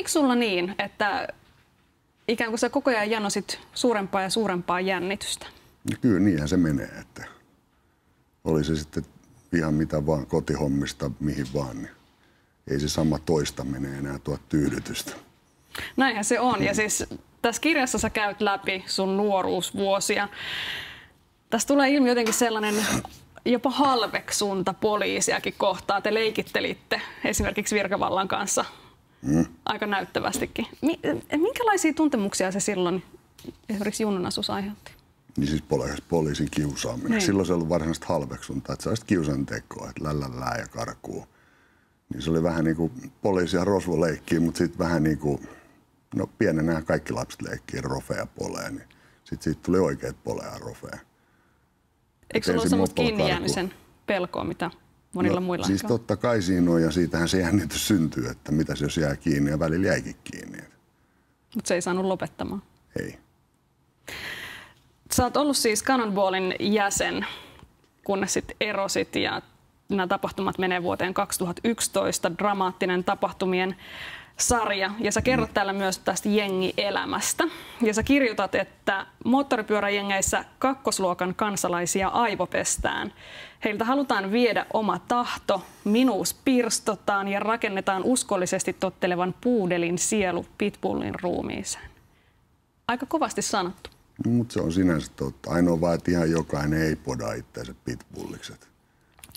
Kävikö sulla niin, että ikään kuin sä koko ajan janosit suurempaa ja suurempaa jännitystä? No kyllä niinhän se menee, että oli se sitten ihan mitä vaan kotihommista mihin vaan, niin ei se sama toistaminen enää tuo tyydytystä. Näinhän se on. Ja siis tässä kirjassa sä käyt läpi sun nuoruusvuosia. Tässä tulee ilmi jotenkin sellainen jopa halveksunta poliisiakin kohtaa. Te leikittelitte esimerkiksi virkavallan kanssa mm. aika näyttävästikin. Minkälaisia tuntemuksia se silloin esimerkiksi asus aiheutti? Niin siis poliisin kiusaaminen. Niin. Silloin se oli varsinaista halveksuntaa, että sellaista kiusantekoa, että lää ja karkuu. Niin se oli vähän niin kuin poliisia rosvo leikkii, mutta sitten vähän niin kuin, no pienenä kaikki lapset leikkii rofea poleen. Niin sitten siitä tuli oikeat poleja rofea. Eikö sulla ole semmoista kiinni jäämisen pelkoa, mitä monilla no, muilla. Siis totta kai siinä on ja siitähän se jännitys syntyy, että mitä jos jää kiinni ja välillä jäikin kiinni. Mutta se ei saanut lopettamaan. Ei. Sä oot ollut siis Cannonballin jäsen, kunnes sitten erosit ja nämä tapahtumat menee vuoteen 2011, dramaattinen tapahtumien sarja ja sä kerrot mm. täällä myös tästä jengielämästä. Ja sä kirjoitat, että moottoripyöräjengeissä kakkosluokan kansalaisia aivopestään. Heiltä halutaan viedä oma tahto, minuus pirstotaan ja rakennetaan uskollisesti tottelevan puudelin sielu pitbullin ruumiiseen. Aika kovasti sanottu. No, mutta se on sinänsä totta. Ainoa vaan, että ihan jokainen ei poda itseänsä pitbulliksi.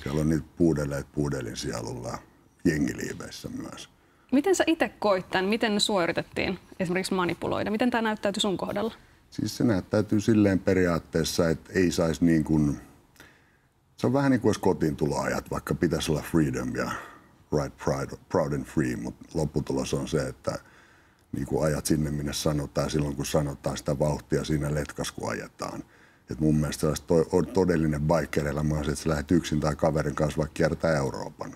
Siellä on niitä puudeleet puudelin sielulla jengiliiveissä myös. Miten sä itse koit tämän? Miten ne suoritettiin esimerkiksi manipuloida? Miten tämä näyttäytyi sun kohdalla? Siis se näyttäytyy silleen periaatteessa, että ei saisi niin kuin... Se on vähän niin kuin olisi kotiin tuloajat, vaikka pitäisi olla freedom ja right, pride, proud and free, mutta lopputulos on se, että niin kuin ajat sinne, minne sanotaan, silloin kun sanotaan sitä vauhtia siinä letkas, kun ajetaan. Et mun mielestä se on todellinen bikereillä, mä että sä lähdet yksin tai kaverin kanssa vaikka kiertää Euroopan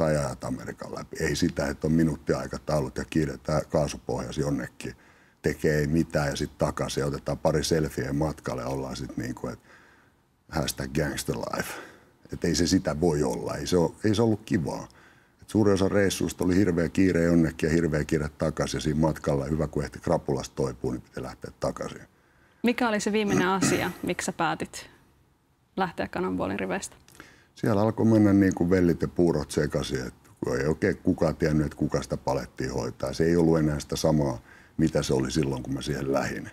tai ajat Amerikan läpi. Ei sitä, että on minuuttiaikataulut ja kiiretään kaasupohjasi jonnekin. Tekee ei mitään ja sitten takaisin ja otetaan pari selfieä matkalle ja ollaan sitten niin kuin, että hashtag gangster life. Että ei se sitä voi olla, ei se, ole, ei se ollut kivaa. Et suurin osa reissuista oli hirveä kiire jonnekin ja hirveä kiire takaisin. Ja siinä matkalla hyvä, kun ehti krapulasta toipuu, niin pitää lähteä takaisin. Mikä oli se viimeinen asia, miksi sä päätit lähteä kananpuolin riveistä? siellä alkoi mennä niin kuin vellit ja puurot sekaisin, että ei oikein kukaan tiennyt, että kuka sitä palettia hoitaa. Se ei ollut enää sitä samaa, mitä se oli silloin, kun mä siihen lähin.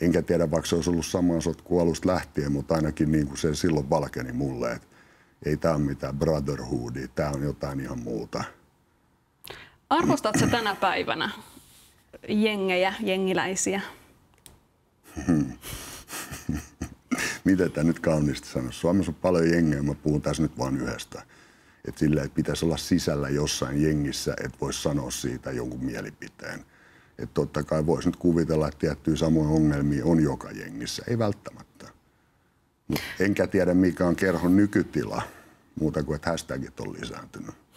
Enkä tiedä, vaikka se olisi ollut samaa sotku alusta lähtien, mutta ainakin niin kuin se silloin valkeni mulle, että ei tämä ole mitään brotherhoodia, tämä on jotain ihan muuta. Arvostatko tänä päivänä jengejä, jengiläisiä? Hmm miten tämä nyt kauniisti sanoa. Suomessa on paljon jengejä, mä puhun tässä nyt vain yhdestä. Et sillä, että pitäisi olla sisällä jossain jengissä, että voisi sanoa siitä jonkun mielipiteen. Että totta kai voisi nyt kuvitella, että tiettyjä samoja ongelmia on joka jengissä. Ei välttämättä. Mut enkä tiedä, mikä on kerhon nykytila, muuta kuin että hashtagit on lisääntynyt.